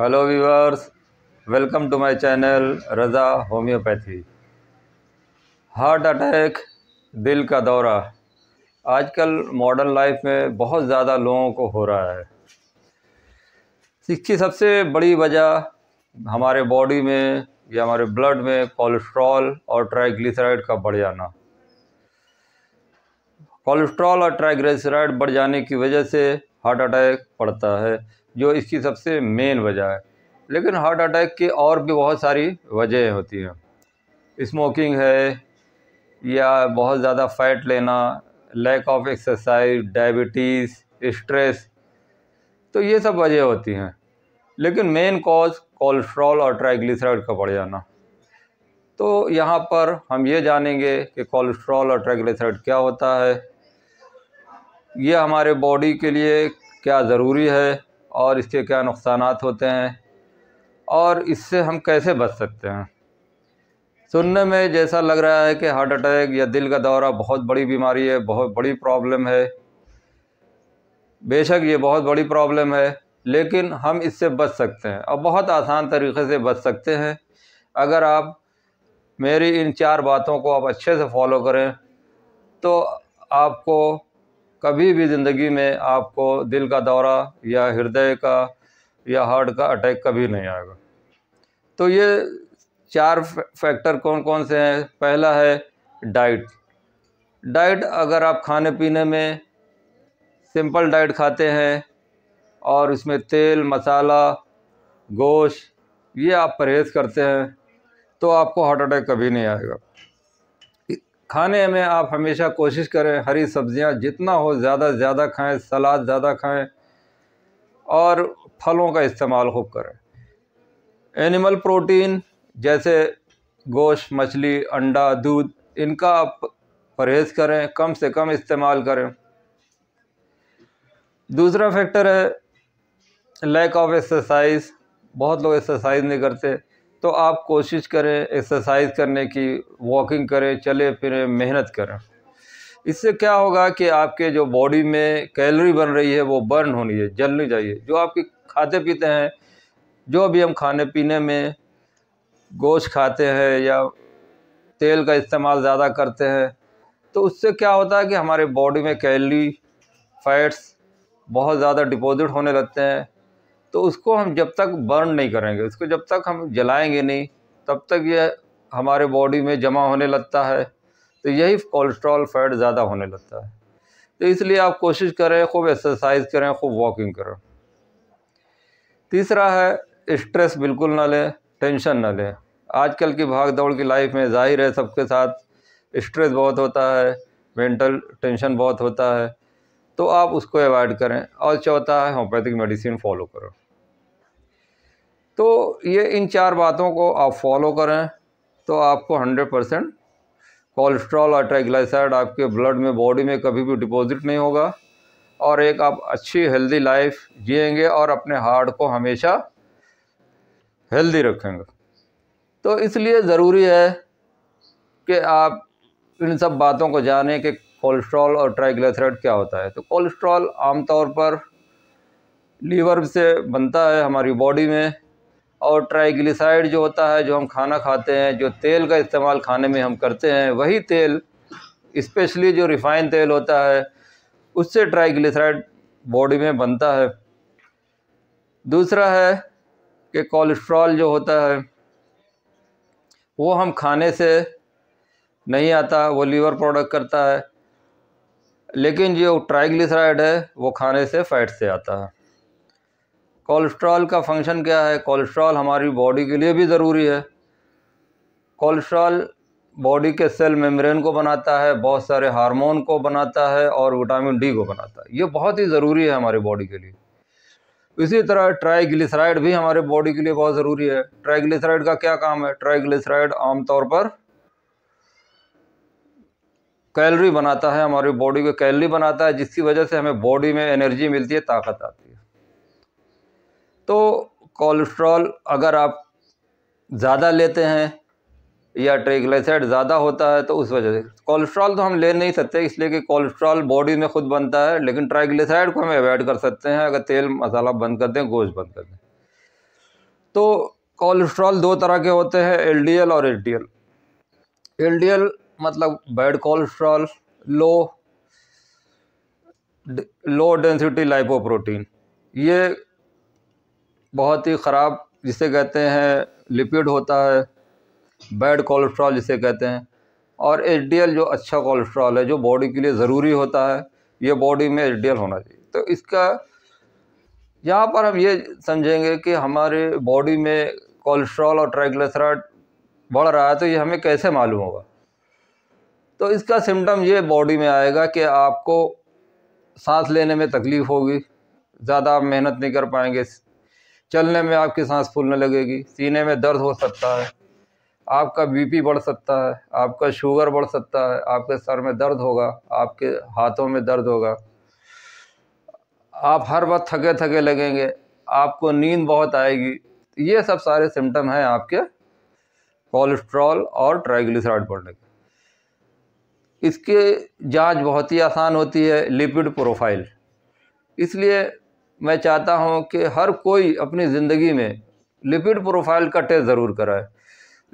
hello viewers welcome to my channel Raza homeopathy heart attack दिल का दौरा आजकल मॉडर्न लाइफ में बहुत ज़्यादा लोगों को हो रहा है इसकी सबसे बड़ी वजह हमारे बॉडी में या हमारे ब्लड में कोलेस्ट्रॉल और ट्राइग्लिसराइड का बढ़ जाना कोलेस्ट्रॉल और ट्राइग्लिसराइड बढ़ जाने की वजह से हार्ट अटैक पड़ता है जो इसकी सबसे मेन वजह है लेकिन हार्ट अटैक की और भी बहुत सारी वजह होती हैं स्मोकिंग है या बहुत ज़्यादा फैट लेना lack of exercise diabetes stress तो ये सब वजह होती हैं लेकिन मेन कॉज कोलेस्ट्रॉल और ट्राइग्लिसराइड का बढ़ जाना तो यहाँ पर हम ये जानेंगे कि कोलेस्ट्रॉल और ट्राइग्लिसराइड क्या होता है ये हमारे बॉडी के लिए क्या ज़रूरी है और इसके क्या नुकसान होते हैं और इससे हम कैसे बच सकते हैं सुनने में जैसा लग रहा है कि हार्ट अटैक या दिल का दौरा बहुत बड़ी बीमारी है बहुत बड़ी प्रॉब्लम है बेशक ये बहुत बड़ी प्रॉब्लम है लेकिन हम इससे बच सकते हैं और बहुत आसान तरीके से बच सकते हैं अगर आप मेरी इन चार बातों को आप अच्छे से फॉलो करें तो आपको कभी भी ज़िंदगी में आपको दिल का दौरा या हृदय का या हार्ट का अटैक कभी नहीं आएगा तो ये चार फैक्टर कौन कौन से हैं पहला है डाइट डाइट अगर आप खाने पीने में सिंपल डाइट खाते हैं और उसमें तेल मसाला गोश्त ये आप परहेज़ करते हैं तो आपको हार्ट अटैक कभी नहीं आएगा खाने में आप हमेशा कोशिश करें हरी सब्ज़ियाँ जितना हो ज़्यादा ज़्यादा खाएँ सलाद ज़्यादा खाएँ और फलों का इस्तेमाल खूब करें एनिमल प्रोटीन जैसे गोश्त मछली अंडा दूध इनका आप परहेज़ करें कम से कम इस्तेमाल करें दूसरा फैक्टर है लैक ऑफ एक्सरसाइज बहुत लोग एक्सरसाइज नहीं करते तो आप कोशिश करें एक्सरसाइज करने की वॉकिंग करें चले फिरें मेहनत करें इससे क्या होगा कि आपके जो बॉडी में कैलोरी बन रही है वो बर्न होनी है जलनी चाहिए जो आपके खाते पीते हैं जो भी हम खाने पीने में गोश्त खाते हैं या तेल का इस्तेमाल ज़्यादा करते हैं तो उससे क्या होता है कि हमारे बॉडी में कैलरी फैट्स बहुत ज़्यादा डिपॉज़िट होने लगते हैं तो उसको हम जब तक बर्न नहीं करेंगे उसको जब तक हम जलाएंगे नहीं तब तक यह हमारे बॉडी में जमा होने लगता है तो यही कोलेस्ट्रॉल फैट ज़्यादा होने लगता है तो इसलिए आप कोशिश करें खूब एक्सरसाइज करें खूब वॉकिंग करें तीसरा है स्ट्रेस बिल्कुल ना लें टेंशन ना लें आजकल की भाग दौड़ की लाइफ में जाहिर है सबके साथ स्ट्रेस बहुत होता है मेंटल टेंशन बहुत होता है तो आप उसको अवॉइड करें और चौथा है होम्योपैथिक मेडिसिन फॉलो करो तो ये इन चार बातों को आप फॉलो करें तो आपको हंड्रेड परसेंट कोलेस्ट्रॉल और ट्राइग्लाइसाइड आपके ब्लड में बॉडी में कभी भी डिपॉजिट नहीं होगा और एक आप अच्छी हेल्दी लाइफ जिएंगे और अपने हार्ट को हमेशा हेल्दी रखेंगे तो इसलिए ज़रूरी है कि आप इन सब बातों को जाने के कोलेस्ट्रॉल और ट्राइग्लिसराइड क्या होता है तो कोलेस्ट्रॉल आमतौर पर लीवर से बनता है हमारी बॉडी में और ट्राइग्लिसराइड जो होता है जो हम खाना खाते हैं जो तेल का इस्तेमाल खाने में हम करते हैं वही तेल इस्पेशली जो रिफ़ाइन तेल होता है उससे ट्राइग्लिसराइड बॉडी में बनता है दूसरा है कि कोलेस्ट्रॉल जो होता है वो हम खाने से नहीं आता वो लीवर प्रोडक्ट करता है लेकिन जो ट्राइग्लिसराइड है वो खाने से फैट से आता है कोलेस्ट्रॉल का फंक्शन क्या है कोलेस्ट्रॉल हमारी बॉडी के लिए भी ज़रूरी है कोलेस्ट्रॉल बॉडी के सेल मेम्ब्रेन को बनाता है बहुत सारे हार्मोन को बनाता है और विटामिन डी को बनाता है ये बहुत ही ज़रूरी है हमारी बॉडी के लिए इसी तरह ट्राइग्लिसराइड भी हमारे बॉडी के लिए बहुत ज़रूरी है ट्राइग्लिसराइड का क्या काम है ट्राइग्लिसराइड आमतौर पर कैलरी बनाता है हमारी बॉडी को कैलरी बनाता है जिसकी वजह से हमें बॉडी में एनर्जी मिलती है ताकत आती है तो कोलेस्ट्रॉल अगर आप ज़्यादा लेते हैं या ट्रेग्लाइसाइड ज़्यादा होता है तो उस वजह से कोलेस्ट्रॉल तो हम ले नहीं सकते इसलिए कि कोलेस्ट्रॉल बॉडी में खुद बनता है लेकिन ट्राइग्लिसराइड को हम अवॉइड कर सकते हैं अगर तेल मसाला बंद कर दें गोश्त बंद कर दें तो कोलेस्ट्रॉल दो तरह के होते हैं एलडीएल और एचडीएल एलडीएल मतलब bad cholesterol low low density lipoprotein ये बहुत ही ख़राब जिसे कहते हैं लिपिड होता है बैड कोलेस्ट्रॉल जिसे कहते हैं और एच जो अच्छा कोलेस्ट्रॉल है जो बॉडी के लिए ज़रूरी होता है ये बॉडी में एच होना चाहिए तो इसका यहाँ पर हम ये समझेंगे कि हमारे बॉडी में कोलेस्ट्रॉल और ट्राइग्लेसराइड बढ़ रहा है तो ये हमें कैसे मालूम होगा तो इसका सिम्टम ये बॉडी में आएगा कि आपको सांस लेने में तकलीफ़ होगी ज़्यादा आप मेहनत नहीं कर पाएंगे चलने में आपकी सांस फूलने लगेगी सीने में दर्द हो सकता है आपका बीपी बढ़ सकता है आपका शुगर बढ़ सकता है आपके सर में दर्द होगा आपके हाथों में दर्द होगा आप हर वक्त थके थके लगेंगे आपको नींद बहुत आएगी ये सब सारे सिम्टम हैं आपके कोलेस्ट्रॉल और ट्राइग्लिसराइड बढ़ने के इसके जांच बहुत ही आसान होती है लिपिड प्रोफाइल इसलिए मैं चाहता हूं कि हर कोई अपनी ज़िंदगी में लिपिड प्रोफाइल का टेस्ट ज़रूर कराए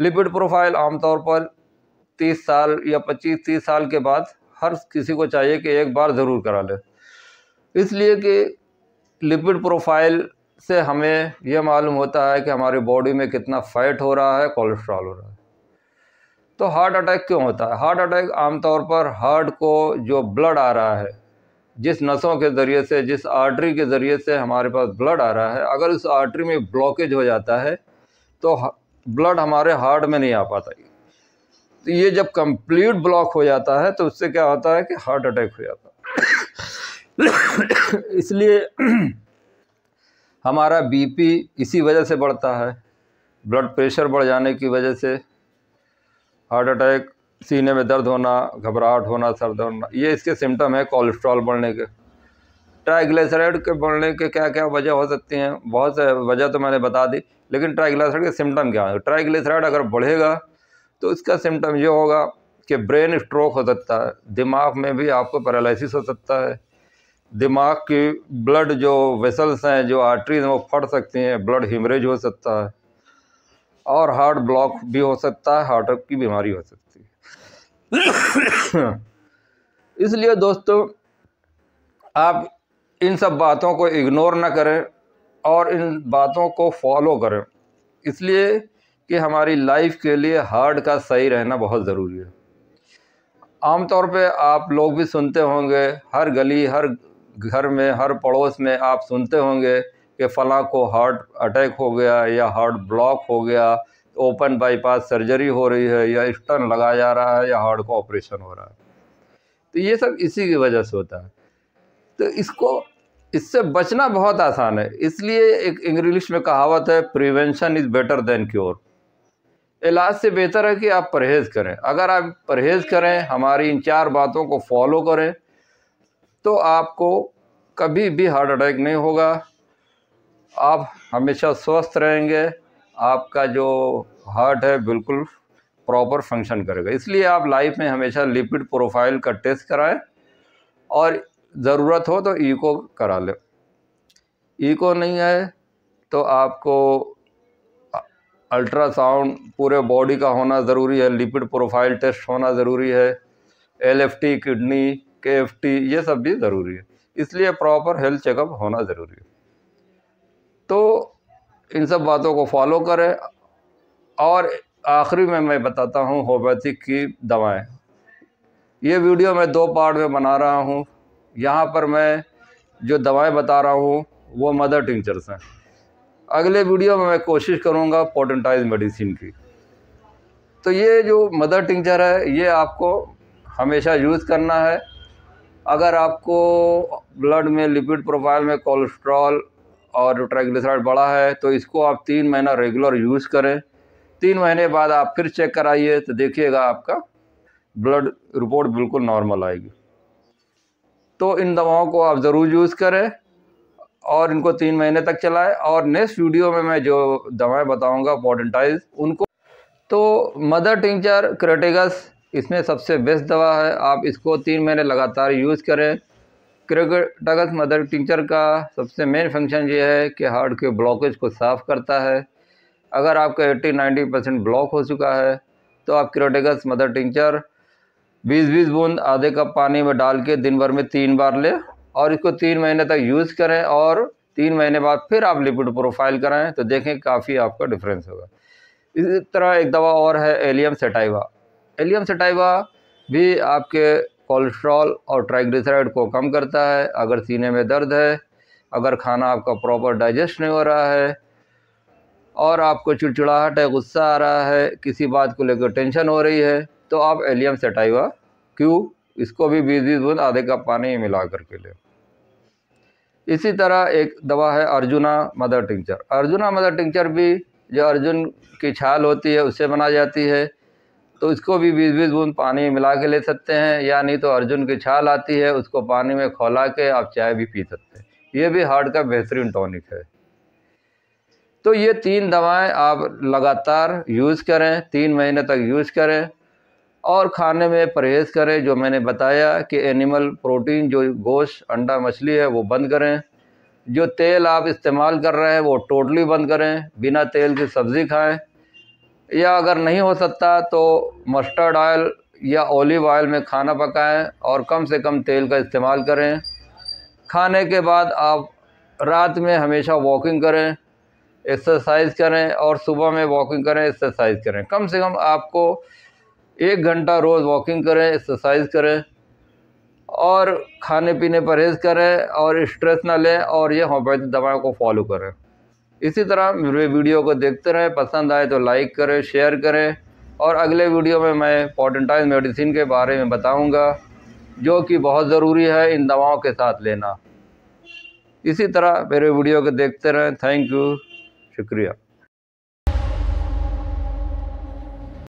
लिपिड प्रोफाइल आमतौर पर 30 साल या 25-30 साल के बाद हर किसी को चाहिए कि एक बार ज़रूर करा ले इसलिए कि लिपिड प्रोफाइल से हमें यह मालूम होता है कि हमारी बॉडी में कितना फैट हो रहा है कोलेस्ट्रॉल हो रहा है तो हार्ट अटैक क्यों होता है हार्ट अटैक आमतौर पर हार्ट को जो ब्लड आ रहा है जिस नसों के ज़रिए से जिस आर्टरी के ज़रिए से हमारे पास ब्लड आ रहा है अगर उस आर्टरी में ब्लॉकेज हो जाता है तो ब्लड हमारे हार्ट में नहीं आ पाता तो ये जब कंप्लीट ब्लॉक हो जाता है तो उससे क्या होता है कि हार्ट अटैक हो जाता है इसलिए हमारा बीपी इसी वजह से बढ़ता है ब्लड प्रेशर बढ़ जाने की वजह से हार्ट अटैक सीने में दर्द होना घबराहट होना सर दर्द होना ये इसके सिम्टम है कोलेस्ट्रॉल बढ़ने के ट्राइग्लिसराइड के बढ़ने के क्या क्या वजह हो सकती हैं बहुत से वजह तो मैंने बता दी लेकिन ट्राइग्लिसराइड के सिम्टम क्या है ट्राइग्लिसराइड अगर बढ़ेगा तो इसका सिम्टम ये होगा कि ब्रेन स्ट्रोक हो सकता है दिमाग में भी आपको पैरालिसिस हो सकता है दिमाग की ब्लड जो वेसल्स हैं जो आर्टरीज हैं वो फट सकती हैं ब्लड हिमरेज हो सकता है और हार्ट ब्लॉक भी हो सकता है हार्ट की बीमारी हो सकती है इसलिए दोस्तों आप इन सब बातों को इग्नोर ना करें और इन बातों को फॉलो करें इसलिए कि हमारी लाइफ के लिए हार्ट का सही रहना बहुत ज़रूरी है आमतौर पे आप लोग भी सुनते होंगे हर गली हर घर में हर पड़ोस में आप सुनते होंगे कि फ़ला को हार्ट अटैक हो गया या हार्ट ब्लॉक हो गया ओपन बाईपास सर्जरी हो रही है या स्टन लगाया जा रहा है या हार्ट का ऑपरेशन हो रहा है तो ये सब इसी की वजह से होता है तो इसको इससे बचना बहुत आसान है इसलिए एक इंग्लिश में कहावत है prevention is better than cure इलाज से बेहतर है कि आप परहेज़ करें अगर आप परहेज़ करें हमारी इन चार बातों को फॉलो करें तो आपको कभी भी हार्ट अटैक नहीं होगा आप हमेशा स्वस्थ रहेंगे आपका जो हार्ट है बिल्कुल प्रॉपर फंक्शन करेगा इसलिए आप लाइफ में हमेशा लिपिड प्रोफाइल का टेस्ट कराएं और ज़रूरत हो तो ईको करा लें ईको नहीं आए तो आपको अल्ट्रासाउंड पूरे बॉडी का होना ज़रूरी है लिपिड प्रोफाइल टेस्ट होना ज़रूरी है एलएफटी किडनी केएफटी ये सब भी ज़रूरी है इसलिए प्रॉपर हेल्थ चेकअप होना ज़रूरी है तो इन सब बातों को फॉलो करें और आखिरी में मैं बताता हूँ होम्योपैथिक की दवाएं ये वीडियो मैं दो पार्ट में बना रहा हूँ यहाँ पर मैं जो दवाएं बता रहा हूँ वो मदर टिंचर्स हैं अगले वीडियो में मैं कोशिश करूँगा पोटेंटाइज मेडिसिन की तो ये जो मदर टिंचर है ये आपको हमेशा यूज़ करना है अगर आपको ब्लड में लिपिड प्रोफाइल में कोलेस्ट्रॉल और ट्राइग्लिसराइड बढ़ा है तो इसको आप तीन महीना रेगुलर यूज़ करें तीन महीने बाद आप फिर चेक कराइए तो देखिएगा आपका ब्लड रिपोर्ट बिल्कुल नॉर्मल आएगी तो इन दवाओं को आप ज़रूर यूज़ करें और इनको तीन महीने तक चलाएं और नेक्स्ट वीडियो में मैं जो दवाएं बताऊंगा पॉडेंटाइज उनको तो मदर टिंचर क्रेटेगस इसमें सबसे बेस्ट दवा है आप इसको तीन महीने लगातार यूज़ करें क्रिकेटगत मदर टीचर का सबसे मेन फंक्शन ये है कि हार्ट के ब्लॉकेज को साफ़ करता है अगर आपका 80-90 परसेंट ब्लॉक हो चुका है तो आप क्रोटेगस मदर टिंचर 20-20 बूंद आधे कप पानी में डाल के दिन भर में तीन बार लें और इसको तीन महीने तक यूज़ करें और तीन महीने बाद फिर आप लिपिड प्रोफाइल कराएं तो देखें काफ़ी आपका डिफरेंस होगा इसी तरह एक दवा और है एलियम सेटाइवा एलियम सेटाइवा भी आपके कोलेस्ट्रॉल और ट्राइग्लिसराइड को कम करता है अगर सीने में दर्द है अगर खाना आपका प्रॉपर डाइजेस्ट नहीं हो रहा है और आपको चिड़चिड़ाहट है गुस्सा आ रहा है किसी बात को लेकर टेंशन हो रही है तो आप एलियम सेटाइवा क्यों इसको भी बीस बीस बूंद आधे कप पानी मिला करके लें इसी तरह एक दवा है Arjuna mother tincture Arjuna mother tincture भी जो अर्जुन की छाल होती है उससे बनाई जाती है तो इसको भी बीस बीस बूंद पानी मिला के ले सकते हैं या नहीं तो अर्जुन की छाल आती है उसको पानी में खोला के आप चाय भी पी सकते हैं ये भी हार्ट का बेहतरीन टॉनिक है तो ये तीन दवाएं आप लगातार यूज़ करें तीन महीने तक यूज़ करें और खाने में परहेज़ करें जो मैंने बताया कि एनिमल प्रोटीन जो गोश्त अंडा मछली है वो बंद करें जो तेल आप इस्तेमाल कर रहे हैं वो टोटली बंद करें बिना तेल की सब्ज़ी खाएं या अगर नहीं हो सकता तो मस्टर्ड ऑयल या ओलिव ऑयल में खाना पकाएं और कम से कम तेल का इस्तेमाल करें खाने के बाद आप रात में हमेशा वॉकिंग करें एक्सरसाइज करें और सुबह में वॉकिंग करें एक्सरसाइज करें कम से कम आपको एक घंटा रोज़ वॉकिंग करें एक्सरसाइज करें और खाने पीने परहेज़ करें और स्ट्रेस ना लें और ये होम्योपैथिक दवाओं को फॉलो करें इसी तरह मेरे वीडियो को देखते रहें पसंद आए तो लाइक करें शेयर करें और अगले वीडियो में मैं पॉटेंटाइज मेडिसिन के बारे में बताऊंगा जो कि बहुत ज़रूरी है इन दवाओं के साथ लेना इसी तरह मेरे वीडियो को देखते रहें थैंक यू शुक्रिया